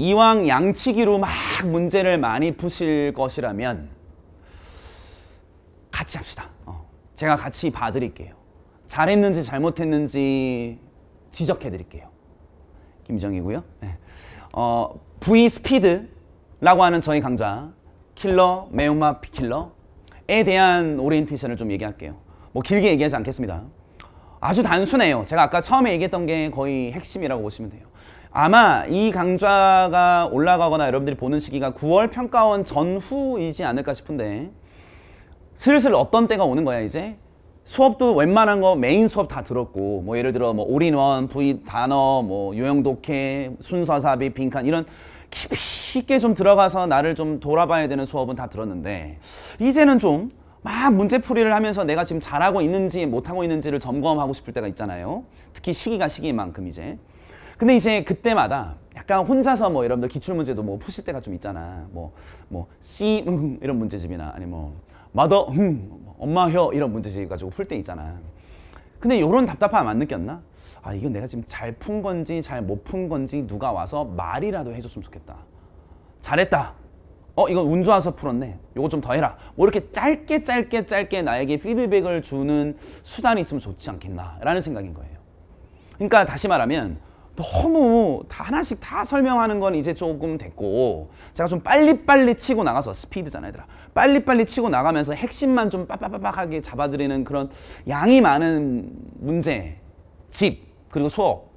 이왕 양치기로 막 문제를 많이 푸실 것이라면 같이 합시다. 어. 제가 같이 봐드릴게요. 잘했는지 잘못했는지 지적해드릴게요. 김정이고요. 네. 어, V 스피드라고 하는 저희 강좌 킬러, 매운맛 피킬러에 대한 오리엔테이션을 좀 얘기할게요. 뭐 길게 얘기하지 않겠습니다. 아주 단순해요. 제가 아까 처음에 얘기했던 게 거의 핵심이라고 보시면 돼요. 아마 이 강좌가 올라가거나 여러분들이 보는 시기가 9월 평가원 전후이지 않을까 싶은데 슬슬 어떤 때가 오는 거야 이제? 수업도 웬만한 거 메인 수업 다 들었고 뭐 예를 들어 뭐 올인원, 부위 단어, 뭐 요형 독해, 순서삽입, 빈칸 이런 깊게 좀 들어가서 나를 좀 돌아봐야 되는 수업은 다 들었는데 이제는 좀 막 문제풀이를 하면서 내가 지금 잘하고 있는지 못하고 있는지를 점검하고 싶을 때가 있잖아요. 특히 시기가 시기인 만큼 이제 근데 이제 그때마다 약간 혼자서 뭐 여러분들 기출문제도 뭐 푸실 때가 좀 있잖아. 뭐, 뭐, 씨, 음, 음 이런 문제집이나 아니 면 뭐, 마더, 음, 뭐, 엄마, 혀 이런 문제집 가지고 풀 때 있잖아. 근데 요런 답답함 안 느꼈나? 아, 이건 내가 지금 잘 푼 건지 잘 못 푼 건지 누가 와서 말이라도 해줬으면 좋겠다. 잘했다. 어, 이건 운 좋아서 풀었네. 요거 좀 더 해라. 뭐 이렇게 짧게 짧게 짧게 나에게 피드백을 주는 수단이 있으면 좋지 않겠나. 라는 생각인 거예요. 그러니까 다시 말하면 너무 다 하나씩 다 설명하는 건 이제 조금 됐고 제가 좀 빨리빨리 치고 나가서 스피드잖아 얘들아 빨리빨리 치고 나가면서 핵심만 좀 빡빡빡하게 잡아드리는 그런 양이 많은 문제 집 그리고 수업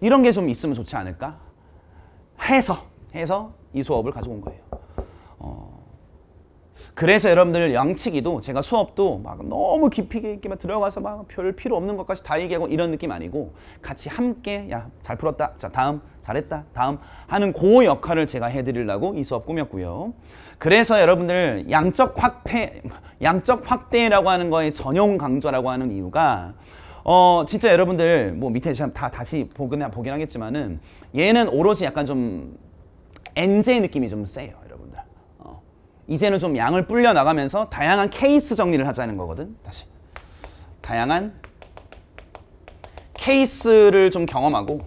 이런 게 좀 있으면 좋지 않을까 해서 해서 이 수업을 가지온 거예요 그래서 여러분들 양치기도 제가 수업도 막 너무 깊이 있게 막 들어가서 막 별 필요 없는 것까지 다 얘기하고 이런 느낌 아니고 같이 함께 야 잘 풀었다 자 다음 잘했다 다음 하는 그 역할을 제가 해드리려고 이 수업 꾸몄고요 그래서 여러분들 양적 확대 양적 확대라고 하는 거에 전용 강좌라고 하는 이유가 어 진짜 여러분들 뭐 밑에 지금 다 다시 보긴, 보긴 하겠지만은 얘는 오로지 약간 좀 엔제의 느낌이 좀 세요 이제는 좀 양을 불려 나가면서 다양한 케이스 정리를 하자는 거거든. 다시. 다양한 케이스를 좀 경험하고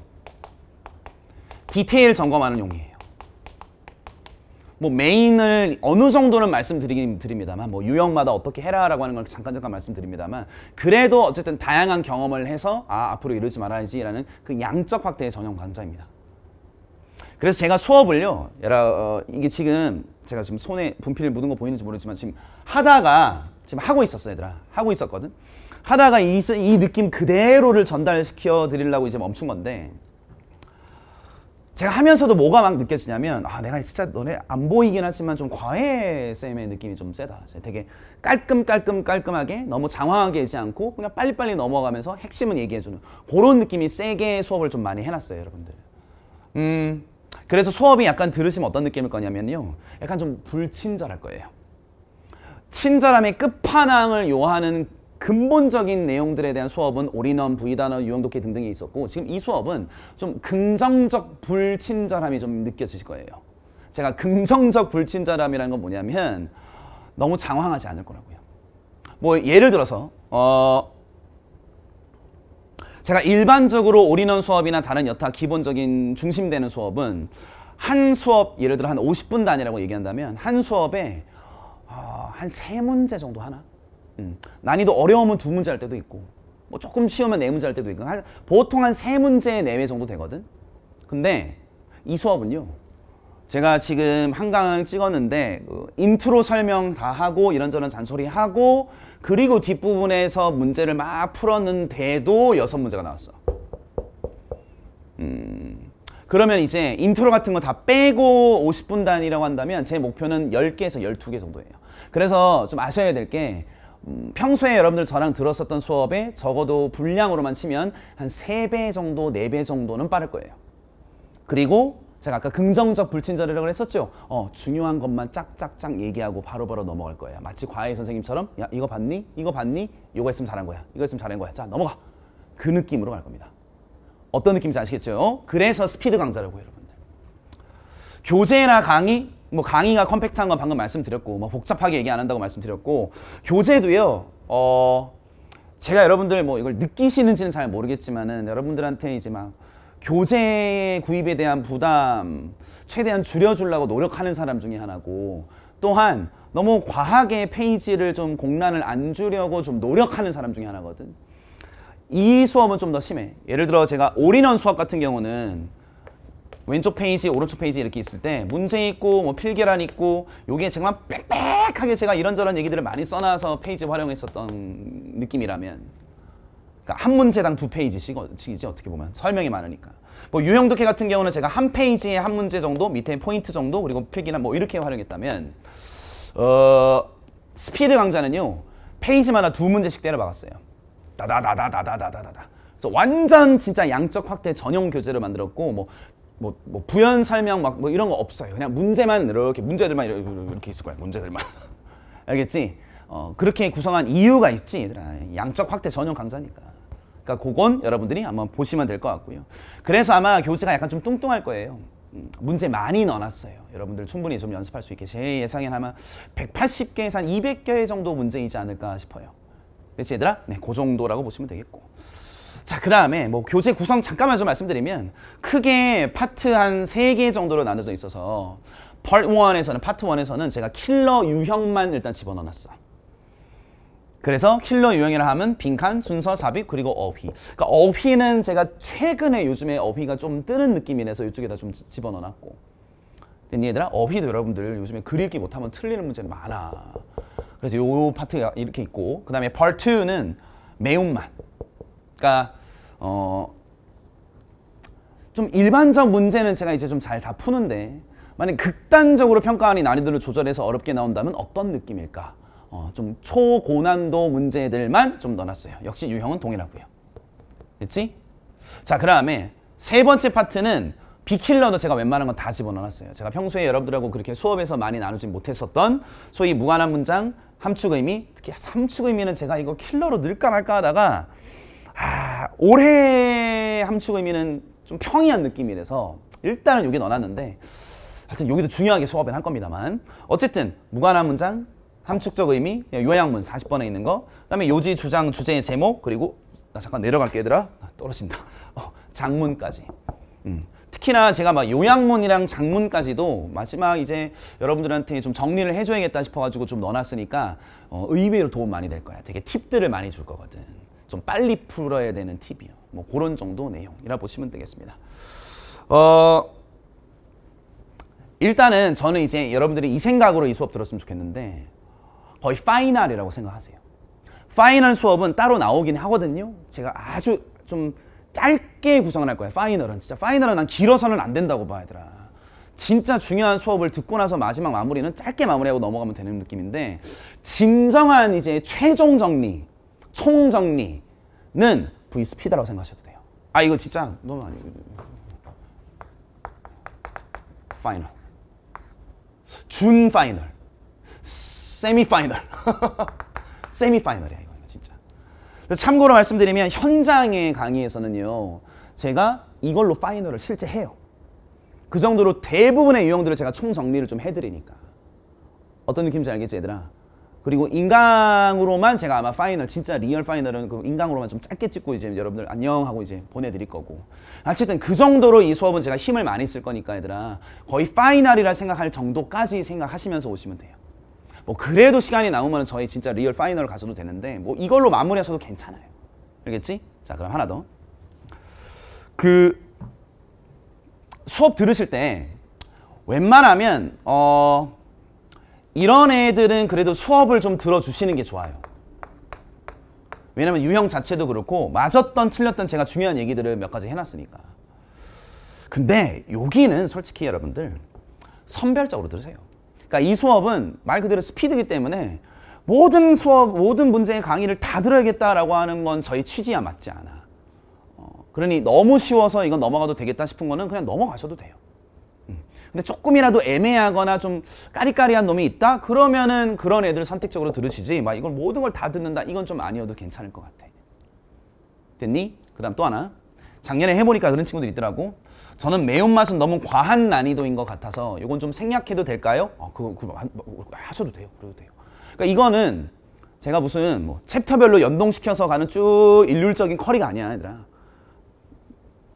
디테일 점검하는 용이에요. 뭐 메인을 어느 정도는 말씀드립니다만 뭐 유형마다 어떻게 해라라고 하는 걸 잠깐 잠깐 말씀드립니다만 그래도 어쨌든 다양한 경험을 해서 아 앞으로 이러지 말아야지라는 그 양적 확대의 전형 강좌입니다. 그래서 제가 수업을요, 여러, 어, 이게 지금 제가 지금 손에 분필 묻은 거 보이는지 모르지만 지금 하다가 지금 하고 있었어 얘들아. 하고 있었거든. 하다가 이, 이 느낌 그대로를 전달시켜 드리려고 이제 멈춘 건데 제가 하면서도 뭐가 막 느껴지냐면 아 내가 진짜 너네 안 보이긴 하지만 좀 과외 쌤의 느낌이 좀 세다. 되게 깔끔 깔끔 깔끔하게 너무 장황하게 하지 않고 그냥 빨리빨리 넘어가면서 핵심은 얘기해주는 그런 느낌이 세게 수업을 좀 많이 해놨어요 여러분들. 음 그래서 수업이 약간 들으시면 어떤 느낌일 거냐면요. 약간 좀 불친절할 거예요. 친절함의 끝판왕을 요하는 근본적인 내용들에 대한 수업은 올인원, 부의단어, 유형독해 등등이 있었고 지금 이 수업은 좀 긍정적 불친절함이 좀 느껴질 거예요. 제가 긍정적 불친절함이라는 건 뭐냐면 너무 장황하지 않을 거라고요. 뭐 예를 들어서 어 제가 일반적으로 올인원 수업이나 다른 여타 기본적인 중심되는 수업은 한 수업 예를 들어 한 50분 단위라고 얘기한다면 한 수업에 어, 한세 문제 정도 하나 음. 난이도 어려우면 두 문제 할 때도 있고 뭐 조금 쉬우면 네 문제 할 때도 있고 한, 보통 한 세 문제 내외 네 정도 되거든 근데 이 수업은요 제가 지금 한강 찍었는데 그 인트로 설명 다 하고 이런저런 잔소리하고 그리고 뒷부분에서 문제를 막 풀었는데도 여섯 문제가 나왔어 음, 그러면 이제 인트로 같은 거 다 빼고 50분 단위라고 한다면 제 목표는 10개에서 12개 정도예요 그래서 좀 아셔야 될게 음, 평소에 여러분들 저랑 들었었던 수업에 적어도 분량으로만 치면 한 3배 정도, 4배 정도는 빠를 거예요. 그리고 제가 아까 긍정적 불친절이라고 했었죠? 어, 중요한 것만 짝짝짝 얘기하고 바로바로 바로 넘어갈 거예요. 마치 과외 선생님처럼 야 이거 봤니? 이거 봤니? 이거 했으면 잘한 거야. 이거 했으면 잘한 거야. 자 넘어가. 그 느낌으로 갈 겁니다. 어떤 느낌인지 아시겠죠? 그래서 스피드 강좌라고 여러분들. 교재나 강의, 뭐 강의가 컴팩트한 건 방금 말씀드렸고 뭐 복잡하게 얘기 안 한다고 말씀드렸고 교재도요. 어, 제가 여러분들 뭐 이걸 느끼시는지는 잘 모르겠지만은 여러분들한테 이제 막 교재 구입에 대한 부담 최대한 줄여주려고 노력하는 사람 중에 하나고 또한 너무 과하게 페이지를 좀 공란을 안 주려고 좀 노력하는 사람 중에 하나거든 이 수업은 좀 더 심해 예를 들어 제가 올인원 수업 같은 경우는 왼쪽 페이지 오른쪽 페이지 이렇게 있을 때 문제 있고 뭐필기란 있고 요게 정말 빽빽하게 제가 이런저런 얘기들을 많이 써놔서 페이지 활용했었던 느낌이라면 그러니까 한 문제당 두 페이지씩이지 어떻게 보면 설명이 많으니까 뭐 유형독해 같은 경우는 제가 한 페이지에 한 문제 정도 밑에 포인트 정도 그리고 필기나 뭐 이렇게 활용했다면 어 스피드 강좌는요 페이지마다 두 문제씩 때려박았어요 다다다다다다다다다 그래서 완전 진짜 양적 확대 전용 교재를 만들었고 뭐 뭐, 뭐 부연 설명 막 뭐 이런 거 없어요. 그냥 문제만 이렇게 문제들만 이렇게 있을 거야. 문제들만. 알겠지? 어, 그렇게 구성한 이유가 있지, 얘들아. 양적 확대 전용 강좌니까. 그러니까 그건 여러분들이 한번 보시면 될 것 같고요. 그래서 아마 교재가 약간 좀 뚱뚱할 거예요. 음, 문제 많이 넣어놨어요. 여러분들 충분히 좀 연습할 수 있게 제 예상엔 아마 180개에서 200개 정도 문제이지 않을까 싶어요. 그치 얘들아? 네, 그 정도라고 보시면 되겠고. 자, 그 다음에 뭐 교재 구성 잠깐만 좀 말씀드리면 크게 파트 한3개 정도로 나눠져 있어서 part 1에서는 파트 1에서는 제가 킬러 유형만 일단 집어넣어놨어. 그래서 킬러 유형이라 하면 빈칸, 순서, 삽입, 그리고 어휘 그러니까 어휘는 제가 최근에 요즘에 어휘가 좀 뜨는 느낌이라서 이쪽에다 좀 집어넣어놨고 근데 얘들아 어휘도 여러분들 요즘에 글읽기 못하면 틀리는 문제 많아 그래서 요 파트가 이렇게 있고 그 다음에 part2는 매운맛 그러니까 어, 좀 일반적 문제는 제가 이제 좀 잘 다 푸는데 만약 극단적으로 평가하는 난이도를 조절해서 어렵게 나온다면 어떤 느낌일까 어, 좀 초고난도 문제들만 좀 넣어놨어요. 역시 유형은 동일하고요. 됐지? 자, 그 다음에 세 번째 파트는 비킬러도 제가 웬만한 건 다 집어넣어놨어요. 제가 평소에 여러분들하고 그렇게 수업에서 많이 나누지 못했었던 소위 무관한 문장, 함축 의미, 특히 삼축 의미는 제가 이거 킬러로 넣을까 말까 하다가 아, 올해 함축 의미는 좀 평이한 느낌이라서 일단은 여기 넣어놨는데 하여튼 여기도 중요하게 수업을 할 겁니다만 어쨌든 무관한 문장, 함축적 의미, 요양문 40번에 있는 거. 그다음에 요지, 주장, 주제의 제목, 그리고 나 잠깐 내려갈게 얘들아. 떨어진다. 어, 장문까지. 음. 특히나 제가 막 요양문이랑 장문까지도 마지막 이제 여러분들한테 좀 정리를 해줘야겠다 싶어가지고 좀 넣어놨으니까 어, 의외로 도움 많이 될 거야. 되게 팁들을 많이 줄 거거든. 좀 빨리 풀어야 되는 팁이요. 뭐 그런 정도 내용이라 보시면 되겠습니다. 어, 일단은 저는 이제 여러분들이 이 생각으로 이 수업 들었으면 좋겠는데 거의 파이널이라고 생각하세요. 파이널 수업은 따로 나오긴 하거든요. 제가 아주 좀 짧게 구성을 할 거예요. 파이널은 진짜 파이널은 난 길어서는 안 된다고 봐야 되라. 진짜 중요한 수업을 듣고 나서 마지막 마무리는 짧게 마무리하고 넘어가면 되는 느낌인데 진정한 이제 최종 정리, 총 정리는 V 스피드라고 생각하셔도 돼요. 아 이거 진짜 너무 많이 파이널 준 파이널 세미파이널. 세미파이널이야 이거 진짜. 참고로 말씀드리면 현장의 강의에서는요. 제가 이걸로 파이널을 실제 해요. 그 정도로 대부분의 유형들을 제가 총정리를 좀 해드리니까. 어떤 느낌인지 알겠지 얘들아? 그리고 인강으로만 제가 아마 파이널 진짜 리얼 파이널은 그 인강으로만 좀 짧게 찍고 이제 여러분들 안녕 하고 이제 보내드릴 거고 어쨌든 그 정도로 이 수업은 제가 힘을 많이 쓸 거니까 얘들아 거의 파이널이라 생각할 정도까지 생각하시면서 오시면 돼요 뭐 그래도 시간이 남으면 저희 진짜 리얼 파이널 가셔도 되는데 뭐 이걸로 마무리하셔도 괜찮아요. 알겠지? 자 그럼 하나 더. 그 수업 들으실 때 웬만하면 어 이런 애들은 그래도 수업을 좀 들어주시는 게 좋아요. 왜냐면 유형 자체도 그렇고 맞았던 틀렸던 제가 중요한 얘기들을 몇 가지 해놨으니까. 근데 여기는 솔직히 여러분들 선별적으로 들으세요. 그러니까 이 수업은 말 그대로 스피드이기 때문에 모든 수업, 모든 문제의 강의를 다 들어야겠다라고 하는 건 저희 취지야 맞지 않아. 어, 그러니 너무 쉬워서 이건 넘어가도 되겠다 싶은 거는 그냥 넘어가셔도 돼요. 음. 근데 조금이라도 애매하거나 좀 까리까리한 놈이 있다? 그러면은 그런 애들 선택적으로 들으시지 막 이걸 모든 걸 다 듣는다 이건 좀 아니어도 괜찮을 것 같아. 됐니? 그 다음 또 하나 작년에 해보니까 그런 친구들 있더라고. 저는 매운맛은 너무 과한 난이도인 것 같아서 이건 좀 생략해도 될까요? 어, 그거, 뭐, 그거 하셔도 돼요. 그래도 돼요. 그러니까 이거는 제가 무슨 뭐 챕터별로 연동시켜서 가는 쭉 일률적인 커리가 아니야, 얘들아.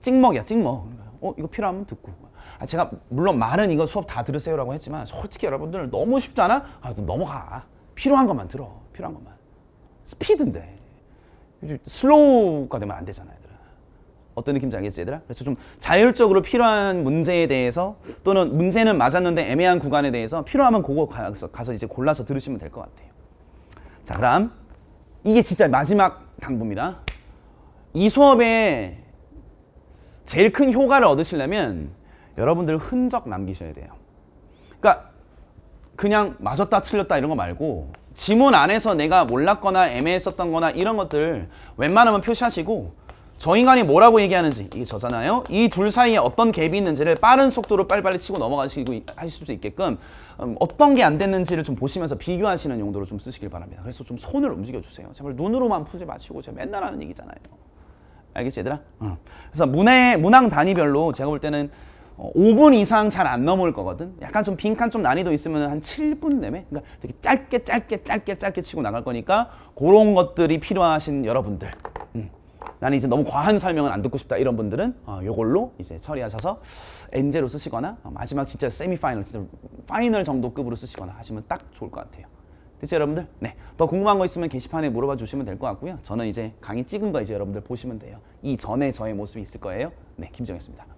찍먹이야, 찍먹. 어, 이거 필요하면 듣고. 아, 제가 물론 말은 이거 수업 다 들으세요라고 했지만 솔직히 여러분들 너무 쉽잖아? 아, 넘어가. 필요한 것만 들어. 필요한 것만. 스피드인데. 슬로우가 되면 안 되잖아요. 어떤 느낌인지 알겠지 얘들아? 그래서 좀 자율적으로 필요한 문제에 대해서 또는 문제는 맞았는데 애매한 구간에 대해서 필요하면 그거 가서, 가서 이제 골라서 들으시면 될 것 같아요. 자 그럼 이게 진짜 마지막 당부입니다. 이 수업에 제일 큰 효과를 얻으시려면 여러분들 흔적 남기셔야 돼요. 그러니까 그냥 맞았다 틀렸다 이런 거 말고 지문 안에서 내가 몰랐거나 애매했었던 거나 이런 것들 웬만하면 표시하시고 저 인간이 뭐라고 얘기하는지 이게 저잖아요. 이 둘 사이에 어떤 갭이 있는지를 빠른 속도로 빨리빨리 치고 넘어가시고 하실 수 있게끔 음, 어떤 게 안 됐는지를 좀 보시면서 비교하시는 용도로 좀 쓰시길 바랍니다. 그래서 좀 손을 움직여 주세요. 제발 눈으로만 푸지 마시고 제가 맨날 하는 얘기잖아요. 알겠지 얘들아? 응. 그래서 문해 문항 단위별로 제가 볼 때는 5분 어, 이상 잘 안 넘을 거거든. 약간 좀 빈칸 좀 난이도 있으면 한 7분 내매? 그러니까 되게 짧게 짧게 짧게 짧게 치고 나갈 거니까 그런 것들이 필요하신 여러분들 나는 이제 너무 과한 설명은 안 듣고 싶다 이런 분들은 어, 요걸로 이제 처리하셔서 엔제로 쓰시거나 어, 마지막 진짜 세미파이널 진짜 파이널 정도급으로 쓰시거나 하시면 딱 좋을 것 같아요. 됐죠 여러분들? 네. 더 궁금한 거 있으면 게시판에 물어봐 주시면 될 것 같고요. 저는 이제 강의 찍은 거 이제 여러분들 보시면 돼요. 이 전에 저의 모습이 있을 거예요. 네, 김정했습니다.